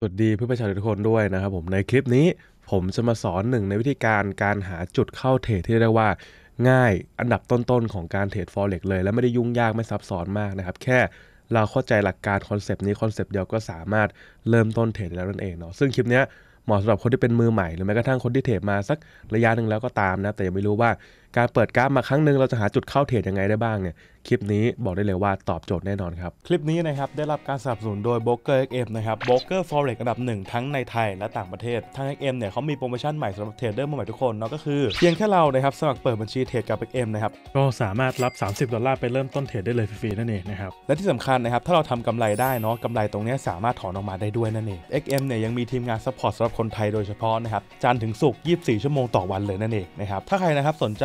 สวัสดีเพื่อนประชาชนทุกคนด้วยนะครับผมในคลิปนี้ผมจะมาสอนหนึ่งในวิธีการการหาจุดเข้าเทรดที่เรียกว่า ง่ายอันดับต้นๆ ของการเทรดฟอเร็กเลยและไม่ได้ยุ่งยากไม่ซับซ้อนมากนะครับ แค่เราเข้าใจหลักการคอนเซปต์นี้ คอนเซปต์เดียวก็สามารถเริ่มต้นเทรดแล้วนั่นเองเนาะซึ่งคลิปนี้เหมาะสำหรับคนที่เป็นมือใหม่หรือแม้กระทั่งคนที่เทรดมาสักระยะหนึ่งแล้วก็ตามนะแต่ยังไม่รู้ว่าการเปิดกราฟมาครั้งหนึ่งเราจะหาจุดเข้าเทรดยังไงได้บ้างเนี่ยคลิปนี้บอกได้เลยว่าตอบโจทย์แน่นอนครับ คลิปนี้นะครับได้รับการสนับสนุนโดย b r o k e r XM นะครับ b r o k e r Forex อันดับหนึ่งทั้งในไทยและต่างประเทศทาง XM เนี่ยเขามีโปรโมชั่นใหม่สำหรับเทรดเดอร์มใหม่ทุกคนเนาะก็คือเพียงแค่เรานะครับสมัครเปิดบัญชีเทรดกับ XM นะครับก็สามารถรับ30ดอลลาร์ไปเริ่มต้นเทรดได้เลยฟรีๆนั่นเองนะครับและที่สำคัญนะครับถ้าเราทำกำไรได้เนาะกำไรตรงนี้สามารถถอนออกมาได้ด้วยนั่นเอง XM เนี่ยยังมีทีมงานซัพพอร์ตสำหรับคนไทยโดยเฉพาะนะครับจันถึงศุกร์24ชั่วโมงต่อวันเลยนั่นเองนะครับถ้าใครนะครับสนใจ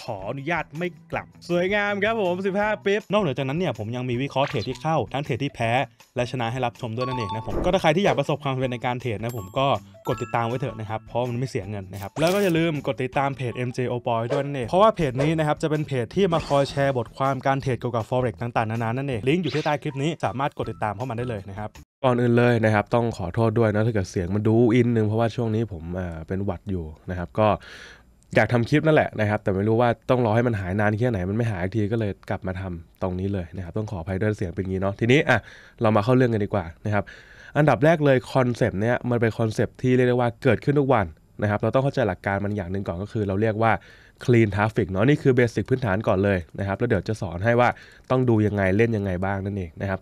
ขออนุญาตไม่กลับสวยงามครับผม 15ปิ๊บนอกเหนือจากนั้นเนี่ยผมยังมีวิเคราะห์เทรดที่เข้า ทั้งเทรดที่แพ้ และชนะให้รับชมด้วยนั่นเองนะผม ก็ถ้าใครที่อยากประสบความสำเร็จในการเทรดนะผมก็กดติดตามไว้เถอะนะครับ เพราะมันไม่เสียเงินนะครับ แล้วก็อย่าลืมกดติดตามเพจ MJ o b o y ด้วยนั่นเอง เพราะว่าเพจนี้นะครับจะเป็นเพจที่มาคอยแชร์บทความการเทรดเกี่ยวกับ forex ต่าง ๆ นานานั่นเอง ลิงก์อยู่ที่ใต้คลิปนี้สามารถกดติดตามเข้ามาได้เลยนะครับก่อนอื่นเลยนะครับต้องขอโทษด้วยนะถ้าเกิดเสียงมันดูอินนึงเพราะว่าช่วงนี้ผมเป็นหวัดอยู่นะครับก็อยากทำคลิปนั่นแหละนะครับแต่ไม่รู้ว่าต้องรอให้มันหายนานแค่ไหนมันไม่หายทีก็เลยกลับมาทำตรงนี้เลยนะครับต้องขออภัยด้วยเสียงเป็นงี้เนาะทีนี้อ่ะเรามาเข้าเรื่องกันดีกว่านะครับอันดับแรกเลยคอนเซปต์เนี้ยมันเป็นคอนเซปต์ที่เรียกได้ว่าเกิดขึ้นทุกวันนะครับเราต้องเข้าใจหลักการมันอย่างหนึ่งก่อนก็คือเราเรียกว่า clean traffic เนาะนี่คือเบสิกพื้นฐานก่อนเลยนะครับแล้วเดี๋ยวจะสอนให้ว่าต้องดูยังไงเล่นยังไงบ้างนั่นเองนะครับ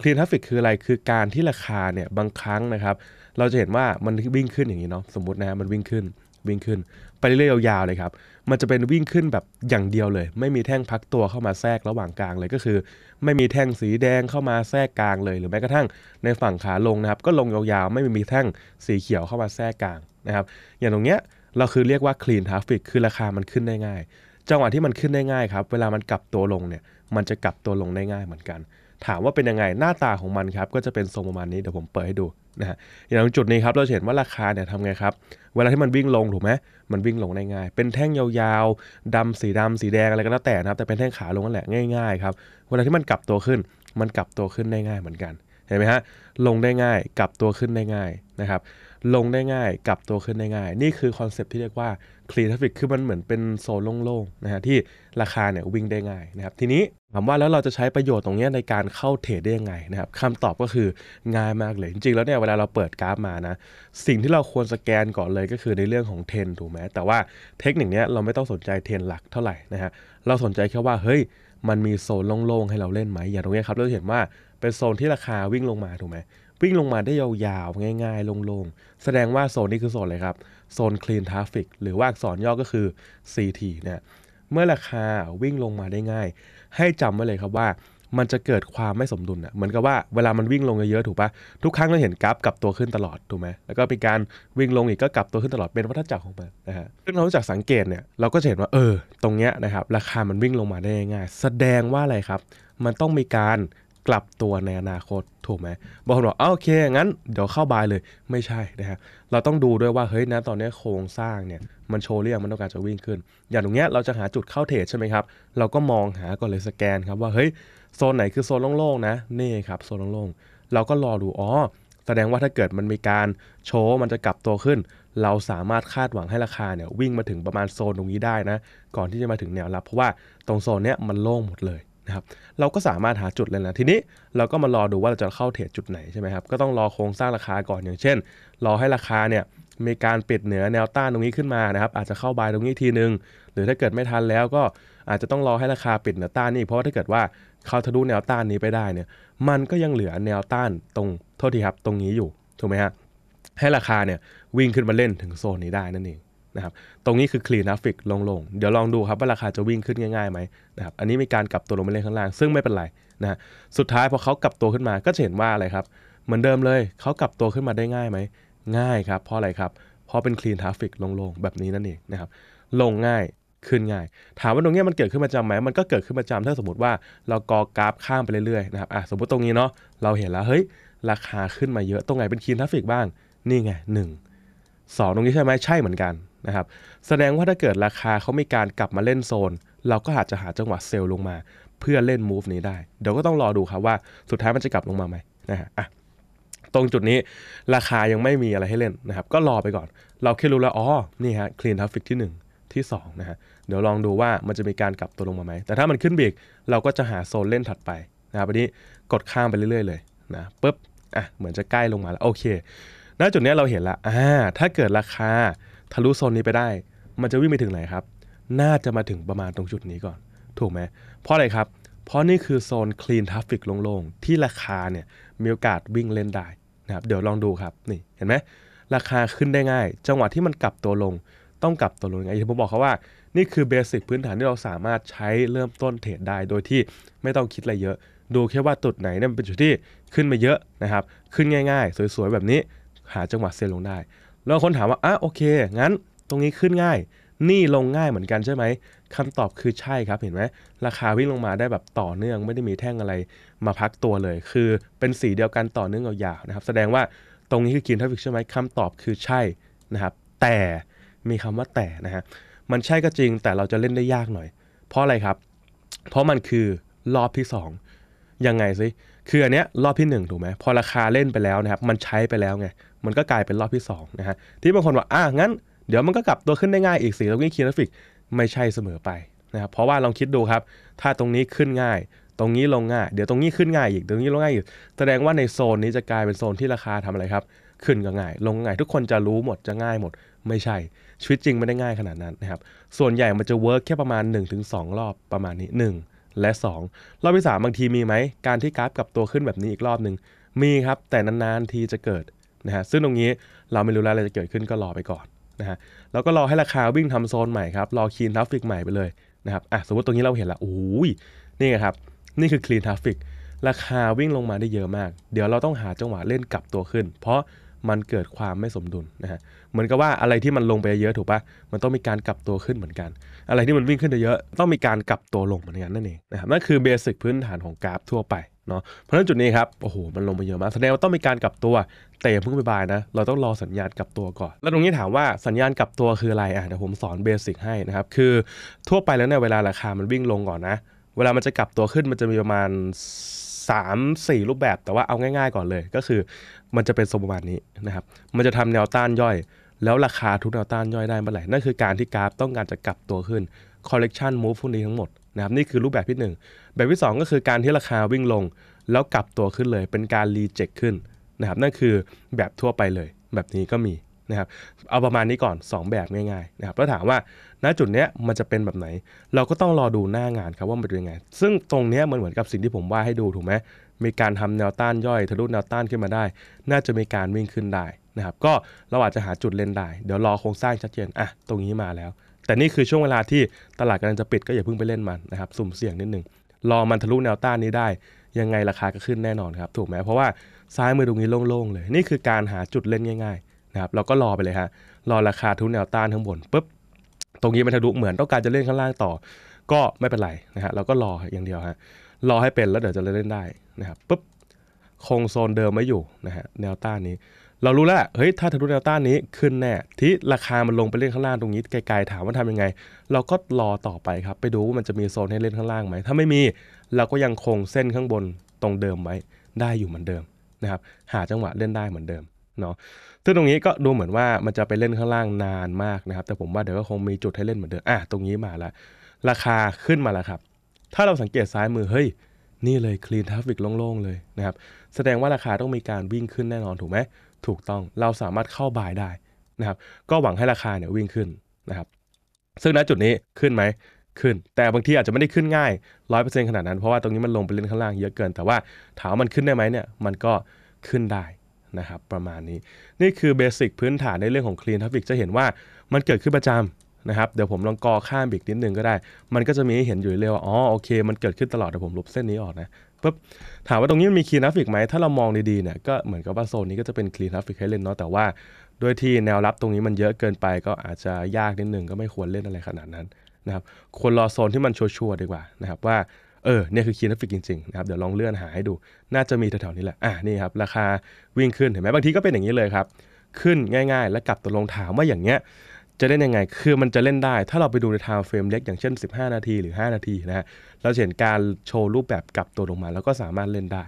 clean traffic คืออะไรคือการที่ราคาเนี่ยบางครั้งนะครับเราจะเห็นว่ามันวิ่งขึ้นอย่างนี้เนาะสมมตินะมันวิ่งขึ้นวิ่งขึ้น ไปเรื่อยๆยาวๆเลยครับ มันจะเป็นวิ่งขึ้นแบบอย่างเดียวเลย ไม่มีแท่งพักตัวเข้ามาแทรกระหว่างกลางเลยก็คือ ไม่มีแท่งสีแดงเข้ามาแทรกกลางเลย หรือแม้กระทั่งในฝั่งขาลงนะครับก็ลงยาวๆ ไม่มีแท่งสีเขียวเข้ามาแทรกกลางนะครับอย่างตรงเนี้ยเราคือเรียกว่า clean traffic คือราคามันขึ้นได้ง่าย จังหวะที่มันขึ้นได้ง่ายครับเวลามันกลับตัวลงเนี่ยมันจะกลับตัวลงได้ง่ายเหมือนกันถามว่าเป็นยังไงหน้าตาของมันครับก็จะเป็นทรงประมาณนี้เดี๋ยวผมเปิดให้ดูนะฮะอย่างจุดนี้ครับเราเห็นว่าราคาเนี่ยทำไงครับเวลาที่มันวิ่งลงถูกไหมมันวิ่งลงได้ง่ายเป็นแท่งยาวๆดำสีดำสีแดงอะไรก็แล้วแต่นะครับแต่ เป็นแท่งขาลงนั่นแหละง่ายๆครับเวลาที่มันกลับตัวขึ้นมันกลับตัวขึ้นได้ง่ายเหมือนกันเห็นไหมฮะลงได้ง่ายกลับตัวขึ้นได้ง่ายนะครับลงได้ง่าย กลับตัวขึ้นได้ง่าย นี่คือคอนเซปที่เรียกว่าคลีนทัฟฟิกคือมันเหมือนเป็นโซนโล่งๆนะฮะที่ราคาเนี่ยวิ่งได้ง่ายนะครับทีนี้ถามว่าแล้วเราจะใช้ประโยชน์ตรงนี้ในการเข้าเทรดได้ยังไงนะครับคำตอบก็คือง่ายมากเลย จริงๆ แล้วเนี่ยเวลาเราเปิดกราฟมานะสิ่งที่เราควรสแกนก่อนเลยก็คือในเรื่องของเทรนถูกไหมแต่ว่าเทคนิคนี้เราไม่ต้องสนใจเทรนหลักเท่าไหร่นะฮะเราสนใจแค่ว่าเฮ้ยมันมีโซนโล่งๆให้เราเล่นไหมอย่างตรงนี้ครับเราเห็นว่าเป็นโซนที่ราคาวิ่งลงมาถูกไหมวิ่งลงมาได้ยาวๆ ง่าย ๆ ลง ๆ แสดงว่าโซนนี้คือโซนอะไรครับ โซน Clean Traffic หรือว่าอักษรย่อก็คือ CT เนี่ย เมื่อราคาวิ่งลงมาได้ง่าย ให้จำไว้เลยครับว่า มันจะเกิดความไม่สมดุลนะเหมือนกับว่าเวลามันวิ่งลงเยอะๆถูกปะทุกครั้งเราเห็นกราฟกลับตัวขึ้นตลอดถูกไหม แล้วก็เป็นการวิ่งลงอีกก็กลับตัวขึ้นตลอดเป็นวัฏจักรของมันนะฮะ ซึ่งเราจากสังเกตเนี่ยเราก็จะเห็นว่าเออตรงเนี้ยนะครับราคามันวิ่งลงมาได้ง่ายแสดงว่าอะไรครับ มันต้องมีการกลับตัวในอนาคตถูกไหมบางคนบอกโอเค งั้น เดี๋ยวเข้าบายเลยไม่ใช่ นะฮะ เราต้องดูด้วยว่าเฮ้ยนะตอนนี้โครงสร้างเนี่ยมันโชว์เรื่องมันต้องการจะวิ่งขึ้น อย่างตรงเนี้ยเราจะหาจุดเข้าเทรดใช่ไหมครับ เราก็มองหาก่อนเลยสแกนครับว่าเฮ้ยโซนไหนคือโซนโล่งๆนะ นี่ครับ โซนโล่งๆ เราก็รอดูอ๋อแสดงว่าถ้าเกิดมันมีการโชว์มันจะกลับตัวขึ้น เราสามารถคาดหวังให้ราคาเนี่ยวิ่งมาถึงประมาณโซนตรงนี้ได้นะ ก่อนที่จะมาถึงแนวรับเพราะว่าตรงโซนเนี้ยมันโล่งหมดเลยนะครับเราก็สามารถหาจุดเลยนะทีนี้เราก็มารอดูว่าเราจะเข้าเทรดจุดไหนใช่ไหมครับก็ต้องรอโครงสร้างราคาก่อนอย่างเช่นรอให้ราคาเนี่ยมีการปิดเหนือแนวต้านตรงนี้ขึ้นมานะครับ อาจจะเข้าบายตรงนี้ทีนึงหรือถ้าเกิดไม่ทันแล้วก็อาจจะต้องรอให้ราคาปิดเหนือต้านนี่เพราะว่าถ้าเกิดว่าเขาทะลุแนวต้านนี้ไปได้เนี่ยมันก็ยังเหลือแนวต้านตรงโทษทีครับตรงนี้อยู่ถูกไหมฮะให้ราคาเนี่ยวิ่งขึ้นมาเล่นถึงโซนนี้ได้นั่นเองนะครับตรงนี้คือคลีน n t ฟ a f ลงลง เดี๋ยวลองดูครับว่าราคาจะวิ่งขึ้นง่ายๆไหมนะครับ อันนี้มีการกลับตัวลงมาเล่นข้างล่างซึ่งไม่เป็นไรนะรสุดท้ายพอเขากลับตัวขึ้นมาก็จะเห็นว่าอะไรครับ เหมือนเดิมเลย เขากลับตัวขึ้นมาได้ง่ายไหม ง่ายครับ เพราะอะไรครับ เพราะเป็นคลีนท t ฟฟิกลงลงแบบนี้นั่นเองนะครับ ลงง่ายขึ้นง่าย ถามว่าตรงนี้มันเกิดขึ้นประจำไหม มันก็เกิดขึ้นประจำถ้าสมมติว่าเรากอกราฟข้ามไปเรื่อยๆนะครับอ่ะสมมติตรงนี้เนาะ เราเห็นแล้วเฮ้ยราคาขึ้นมาเยอะ ตรงไหนเป็นคีนทราฟิกบ้างนี่ไง1 2 ตรงนี้ใช่ไหมใช่เหมือนกันนะครับแสดงว่าถ้าเกิดราคาเขามีการกลับมาเล่นโซน เราก็อาจจะหาจังหวะเซลล์ลงมา เพื่อเล่นมูฟนี้ได้ เดี๋ยวก็ต้องรอดูครับว่าสุดท้ายมันจะกลับลงมาไหมนะฮะอ่ะตรงจุดนี้ราคายังไม่มีอะไรให้เล่นนะครับ ก็รอไปก่อน เราแค่รู้แล้ว อ๋อ นี่ฮะคลีนทัฟฟิกที่ 1 ที่2นะฮะเดี๋ยวลองดูว่ามันจะมีการกลับตัวลงมาไหมแต่ถ้ามันขึ้นบีกเราก็จะหาโซนเล่นถัดไปนะครับอันนี้กดข้ามไปเรื่อย ๆ เลยนะปุ๊บอ่ะเหมือนจะใกล้ลงมาแล้วโอเคณจุดนี้เราเห็นละอ่าถ้าเกิดราคาทะลุโซนนี้ไปได้ มันจะวิ่งไปถึงไหนครับ น่าจะมาถึงประมาณตรงจุดนี้ก่อน ถูกไหม เพราะอะไรครับ เพราะนี่คือโซน clean traffic โล่งๆ ที่ราคาเนี่ยมีโอกาสวิ่งเล่นได้ นะครับ เดี๋ยวลองดูครับ นี่ เห็นไหมราคาขึ้นได้ง่าย จังหวะที่มันกลับตัวลง ต้องกลับตัวลงไง่ผมบอกเขาว่า นี่คือเบสิกพื้นฐานที่เราสามารถใช้เริ่มต้นเทรดได้ โดยที่ไม่ต้องคิดอะไรเยอะ ดูแค่ว่าจุดไหนเนี่ยเป็นจุดที่ขึ้นมาเยอะนะครับ ขึ้นง่าย ๆ สวยๆ แบบนี้ หาจังหวะเซลลงได้แล้วคนถามว่าอ่ะโอเค งั้น ตรงนี้ขึ้นง่าย นี่ลงง่ายเหมือนกันใช่ไหมคำตอบคือใช่ครับ เห็นไหม ราคาวิ่งลงมาได้แบบต่อเนื่อง ไม่ได้มีแท่งอะไรมาพักตัวเลย คือเป็นสีเดียวกันต่อเนื่องยาวๆนะครับ แสดงว่าตรงนี้คือกินทัาฟิกใช่ไหม คำตอบคือใช่นะครับ แต่มีคำว่าแต่นะฮะ มันใช่ก็จริง แต่เราจะเล่นได้ยากหน่อย เพราะอะไรครับ เพราะมันคือรอบที่2ยังไงซิคืออันเนี้ยรอบที่1ถูกไหมพอราคาเล่นไปแล้วนะครับ มันใช้ไปแล้วไงมันก็กลายเป็นรอบที่2นะฮะ ที่บางคนว่าอ่ะงั้น เดี๋ยวมันก็กลับตัวขึ้นได้ง่ายอีกสิตรงนี้คีย์นาฟิกไม่ใช่เสมอไปนะครับ เพราะว่าลองคิดดูครับ ถ้าตรงนี้ขึ้นง่าย ตรงนี้ลงง่าย เดี๋ยวตรงนี้ขึ้นง่ายอีก ตรงนี้ลงง่ายอีกแสดงว่าในโซนนี้จะกลายเป็นโซนที่ราคาทำอะไรครับ ขึ้นก็ง่าย ลงง่าย ทุกคนจะรู้หมด จะง่ายหมด ไม่ใช่ ชีวิตจริงไม่ได้ง่ายขนาดนั้นนะครับ ส่วนใหญ่มันจะเวิร์กแค่ประมาณ1-2 รอบประมาณนี้ 1 และ2รอบที่3บางทีมีไหมการที่กราฟกลับตัวขึ้นแบบนี้อีกรอบหนึ่งมีครับ แต่นานๆทีจะเกิดนะฮะซึ่งตรงนี้เราไม่รู้แล้วอะไรจะเกิดขึ้นก็รอไปก่อนนะฮะแล้วก็รอให้ราคาวิ่งทำโซนใหม่ครับ รอคลีนทราฟฟิกใหม่ไปเลยนะครับอ่ะสมมติตรงนี้เราเห็นละโอ้ย นี่ครับ นี่คือคลีนทราฟฟิกราคาวิ่งลงมาได้เยอะมาก เดี๋ยวเราต้องหาจังหวะเล่นกลับตัวขึ้น เพราะมันเกิดความไม่สมดุลนะฮะเหมือนกับว่าอะไรที่มันลงไปเยอะถูกปะมันต้องมีการกลับตัวขึ้นเหมือนกัน อะไรที่มันวิ่งขึ้นเยอะต้องมีการกลับตัวลงเหมือนกันนั่นเองนะครับนั่นคือเบสิกพื้นฐานของกราฟทั่วไปเนาะเพราะฉะนั้นจุดนี้ครับโอ้โหมันลงมาเยอะมากแสดงว่าต้องมีการกลับตัว แต่อย่าเพิ่งไปบายนะเราต้องรอสัญญาณกลับตัวก่อนแล้วตรงนี้ถามว่าสัญญาณกลับตัวคืออะไรอ่ะเดี๋ยวผมสอนเบสิกให้ นะครับ คือทั่วไปแล้วเนี่ยเวลาราคามันวิ่งลงก่อนนะ เวลามันจะกลับตัวขึ้นมันจะมีประมาณ 3 4 รูปแบบแต่ว่าเอาง่าย ๆ ก่อนเลย ก็คือมันจะเป็นสมประมาณนี้นะครับมันจะทำแนวต้านย่อย แล้วราคาทุกแนวต้านย่อยได้เมื่อไหร่นั่นคือการที่กราฟต้องการจะกลับตัวขึ้นคอลเลกชันมูฟพวกนี้ทั้งหมดนะครับนี่คือรูปแบบที่1แบบที่ 2 ก็คือการที่ราคาวิ่งลงแล้วกลับตัวขึ้นเลยเป็นการรีเจ็คขึ้นนะครับนั่นคือแบบทั่วไปเลยแบบนี้ก็มีนะครับเอาประมาณนี้ก่อน 2 แบบง่ายๆนะครับแล้วถามว่าณจุดเนี้ยมันจะเป็นแบบไหน เราก็ต้องรอดูหน้างานครับว่ามันเป็นยังไงซึ่งตรงเนี้ยมันเหมือนกับสิ่งที่ผมว่าให้ดูถูกไหมมีการทำแนวต้านย่อยทะลุแนวต้านขึ้นมาได้ น่าจะมีการวิ่งขึ้นได้นะครับก็เราอาจจะหาจุดเล่นได้ เดี๋ยวรอโครงสร้างชัดเจนอ่ะตรงนี้มาแล้ว แต่นี่คือช่วงเวลาที่ตลาดกำลังจะปิดก็อย่าเพิ่งไปเล่นมันนะครับ สุ่มเสี่ยงนิดหนึ่งรอมันทะลุแนวต้านนี้ได้ ยังไงราคาก็ขึ้นแน่นอนครับถูกไหมเพราะว่าซ้ายมือตรงนี้โล่งๆเลย นี่คือการหาจุดเล่นง่ายๆนะครับเราก็รอไปเลยฮะรอราคาทุนแนวต้านข้างบนปุ๊บตรงนี้มันทะลุเหมือนต้องการจะเล่นข้างล่างต่อ ก็ไม่เป็นไรนะฮะเราก็รออย่างเดียวฮะรอให้เป็นแล้วเดี๋ยวจะเล่นได้นะครับปุ๊บคงโซนเดิมไม่อยู่นะฮะแนวต้านนี้เรารู้แล้ว เฮ้ย ถ้าทะลุแนวต้านนี้ขึ้นแน่ที่ราคา มันลงไปเล่นข้างล่างตรงนี้ไกลๆถามว่าทำยังไง เราก็รอต่อไปครับไปดูว่ามันจะมีโซนให้เล่นข้างล่างไหม ถ้าไม่มีเราก็ยังคงเส้นข้างบนตรงเดิมไว้ได้อยู่เหมือนเดิมนะครับ หาจังหวะเล่นได้เหมือนเดิมเนาะซึ่งตรงนี้ก็ดูเหมือนว่ามันจะไปเล่นข้างล่างนานมากนะครับ แต่ผมว่าเดี๋ยวก็คงมีจุดให้เล่นเหมือนเดิมอ่ะตรงนี้มาละ ราคาขึ้นมาแล้วครับ ถ้าเราสังเกตซ้ายมือ เฮ้ย นี่เลยคลีนทราฟิกโล่งๆเลยนะครับ แสดงว่าราคาต้องมีการวิ่งขึ้นแน่นอนถูกไหมถูกต้อง เราสามารถเข้าบายได้นะครับก็หวังให้ราคาเนี่ยวิ่งขึ้นนะครับซึ่งณจุดนี้ขึ้นไหมขึ้น แต่บางทีอาจจะไม่ได้ขึ้นง่ายร้อยเปอร์เซ็นต์ขนาดนั้นเพราะว่าตรงนี้มันลงไปเล่นข้างล่างเยอะเกินแต่ว่า ถามมันขึ้นได้ไหมเนี่ยมันก็ขึ้นได้นะครับประมาณนี้นี่คือเบสิกพื้นฐานในเรื่องของคลีนทัฟฟิกจะเห็นว่ามันเกิดขึ้นประจำนะครับเดี๋ยวผมลองกอข้ามอีกนิดนึงก็ได้ มันก็จะมีให้เห็นอยู่เรยว่าอ๋อโอเคมันเกิดขึ้นตลอดแต่ผมลบเส้นนี้ออกนะปุ๊บถามว่าตรงนี้มันมีคลีนราฟิกไหม ถ้าเรามองดีๆเนี่ยก็เหมือนกับว่าโซนนี้ก็จะเป็นคลีนราฟิกให้เล่นเนาะ แต่ว่าด้วยที่แนวรับตรงนี้มันเยอะเกินไปก็อาจจะยากนิดนึงก็ไม่ควรเล่นอะไรขนาดนั้นนะครับ ควรรอโซนที่มันชัวร์ๆดีกว่านะครับว่าเออเนี่ยคือคีย์นัฟฟิกจริงๆนะครับเดี๋ยวลองเลื่อนหาให้ดู น่าจะมีแถวๆนี้แหละ อ่ะนี่ครับ ราคาวิ่งขึ้นเห็นไหมบางทีก็เป็นอย่างนี้เลยครับ ขึ้นง่าย ๆ แล้วกลับตัวลงถามว่าอย่างเงี้ยจะเล่นยังไง คือมันจะเล่นได้ ถ้าเราไปดูในทา์เฟรมเล็กอย่างเช่น15นาทีหรือ5 นาทีนะฮะเราเห็นการโชว์รูปแบบกลับตัวลงมา แล้วก็สามารถเล่นได้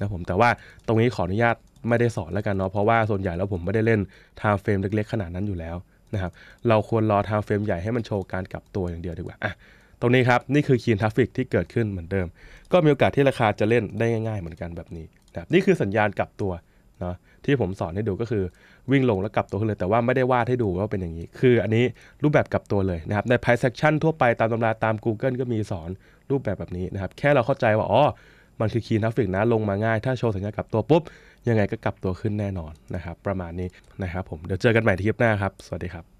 นะผม แต่ว่าตรงนี้ขออนุญาตไม่ได้สอนแล้วกันเนาะ เพราะว่าส่วนใหญ่แล้วผมไม่ได้เล่นทา์เฟรมเล็กๆขนาดนั้นอยู่แล้วนะครับ เราควรรอทา์เฟรมใหญ่ให้มันโชว์การกลับตัวอย่างเดียวดีกว่าอ่ะตรงนี้ครับนี่คือคีนทราฟิกที่เกิดขึ้นเหมือนเดิม ก็มีโอกาสที่ราคาจะเล่นได้ง่ายๆเหมือนกันแบบนี้นะครับนี่คือสัญญาณกลับตัวเนาะที่ผมสอนให้ดูก็คือวิ่งลงแล้วกลับตัวขึ้นเลย แต่ว่าไม่ได้วาดให้ดูว่าเป็นอย่างนี้ คืออันนี้รูปแบบกลับตัวเลยนะครับใน p พ่เ e ็ c t i o n ทั่วไปตามตำราตาม Google ก็มีสอนรูปแบบแบบนี้นะครับแค่เราเข้าใจว่าอ๋อมันคือคีย์นัฟฟิกนะลงมาง่าย ถ้าโชว์สัญญากลับตัวปุ๊บยังไงก็กลับตัวขึ้นแน่นอนนะครับประมาณนี้นะครับ ผมเดี๋ยวเจอกันใหม่ที่คลิปหน้าครับสวัสดีครับ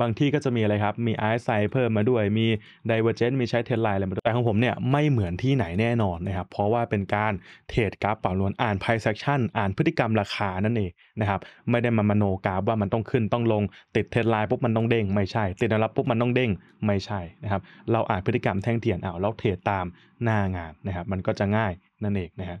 บางที่ก็จะมีอะไรครับ มีไอซ์ไซเพิ่มมาด้วย มีไดเวอร์เจนมีใช้เทรนไลน์อะไรมาด้วยแต่ของผมเนี่ยไม่เหมือนที่ไหนแน่นอนนะครับ เพราะว่าเป็นการเทรดกราฟเป่าล้วนอ่านไพ่เซ็กชันอ่านพฤติกรรมราคานั่นเองนะครับ ไม่ได้มามโนกราฟว่ามันต้องขึ้นต้องลง ติดเทรนไลน์ปุ๊บมันต้องเด้ง ไม่ใช่ ติดแนวรับปุ๊บมันต้องเด้ง ไม่ใช่นะครับ เราอ่านพฤติกรรมแท่งเทียนเอาแล้วเทรดตามหน้างานนะครับ มันก็จะง่ายนั่นเองนะครับ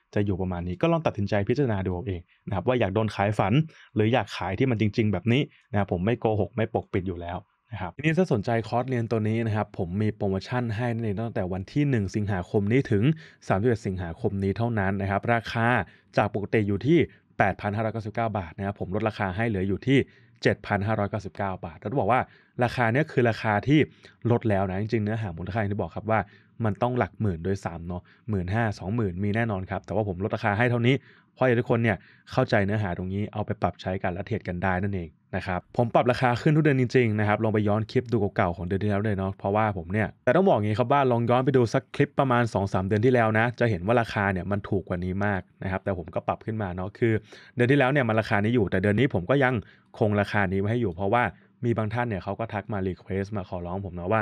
จะอยู่ประมาณนี้ก็ลองตัดสินใจพิจารณาดูเอาเองนะครับว่าอยากโดนขายฝัน หรืออยากขายที่มันจริงๆ แบบนี้นะครับผมไม่โกหก ไม่ปกปิดอยู่แล้วนะครับทีนี้ถ้าสนใจคอร์สเรียนตัวนี้นะครับผมมีโปรโมชั่นให้นั่นเองตั้งแต่วันที่ 1 สิงหาคมนี้ถึง 31สิงหาคมนี้เท่านั้นนะครับราคาจากปกติอยู่ที่ 8,599 บาทนะครับผมลดราคาให้เหลืออยู่ที่ 7,599 บาทแล้วบอกว่าราคาเนี้ยคือราคาที่ลดแล้วนะจริงๆเนื้อหามูลค่าอย่างที่บอกครับว่ามันต้องหลักหมื่นโดยสามเนาะหมื่นห้าสองหมื่นมีแน่นอนครับ แต่ว่าผมลดราคาให้เท่านี้เพราะอยากให้ทุกคนเนี่ยเข้าใจเนื้อหาตรงนี้เอาไปปรับใช้กันและเทรดกันได้นั่นเองนะครับผมปรับราคาขึ้นทุกเดือนจริงๆนะครับลองไปย้อนคลิปดูเก่าๆของเดือนที่แล้วเลยเนาะเพราะว่าผมเนี่ย แต่ต้องบอกอย่างนี้ครับว่า ลองย้อนไปดูสักคลิปประมาณ 2-3 เดือนที่แล้วนะจะเห็นว่าราคาเนี่ยมันถูกกว่านี้มากนะครับแต่ผมก็ปรับขึ้นมาเนาะคือ เดือนที่แล้วเนี่ยมันราคานี้อยู่แต่เดือนนี้ผมก็ยังคงราคานี้ไว้ให้อยู่เพราะว่า มีบางท่านเนี่ยเขาก็ทักมารีเควสมาขอร้องผมเนาะว่า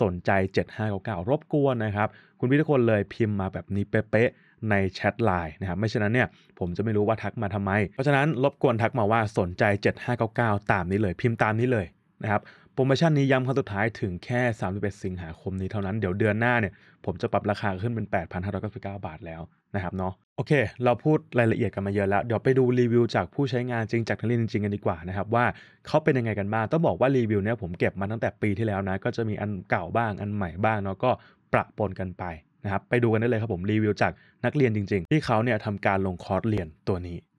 สนใจ 7599 รบกวนนะครับ คุณพี่ทุกคนเลยพิมพ์มาแบบนี้เป๊ะๆในแชทไลน์นะครับไม่เ่นนั้นเนี่ยผมจะไม่รู้ว่าทักมาทำไม เพราะฉะนั้น รบกวนทักมาว่าสนใจ 7599 ตามนี้เลยพิมพ์ตามนี้เลยนะครับโปรโมชั่นนี้ย้ำครั้งสุดท้ายถึงแค่ 31 สิงหาคมนี้เท่านั้นเดี๋ยวเดือนหน้าเนี่ยผมจะปรับราคาขึ้นเป็น 8,599 บาทแล้วนะครับเนาะโอเค เราพูดรายละเอียดกันมาเยอะแล้วเดี๋ยวไปดูรีวิวจากผู้ใช้งานจริง จากนักเรียนจริงกันดีกว่านะครับว่าเขาเป็นยังไงกันบ้างต้องบอกว่ารีวิวเนี้ยผมเก็บมาตั้งแต่ปีที่แล้วนะก็จะมีอันเก่าบ้าง อันใหม่บ้างเนาะก็ประปนกันไปนะครับไปดูกันได้เลยครับผมรีวิวจากนักเรียนจริง ๆ ที่เขาเนี่ยทำการลงคอร์สเรียนตัวนี้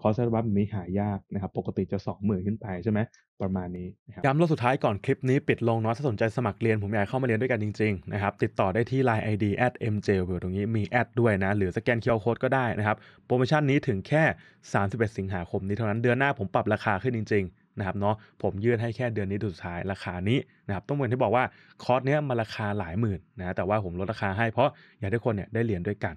คอร์สอัลบัฟมนี้หายากนะครับปกติจะสองหมื่นขึ้นไปใช่ไหมประมาณนี้ย้ำรอบสุดท้ายก่อนคลิปนี้ปิดลงเนาะถ้าสนใจสมัครเรียนผมอยากเข้ามาเรียนด้วยกันจริงๆนะครับติดต่อได้ที่ Line ID at m j w i l ตรงนี้มีแอดด้วยนะ หรือสแกน QR Code ก็ได้นะครับโปรโมชั่นนี้ถึงแค่ 31 สิงหาคมนี้เท่านั้นเดือนหน้าผมปรับราคาขึ้นจริงๆนะครับเนาะผมยืดให้แค่เดือนนี้สุดท้ายราคานี้นะครับต้องเือนที่บอกว่าคอร์สเนี้ยมาราคาหลายหมื่นนะแต่ว่าผมลดราคาให้เพราะอยากให้คนเนี่ยได้เรียนด้วยกัน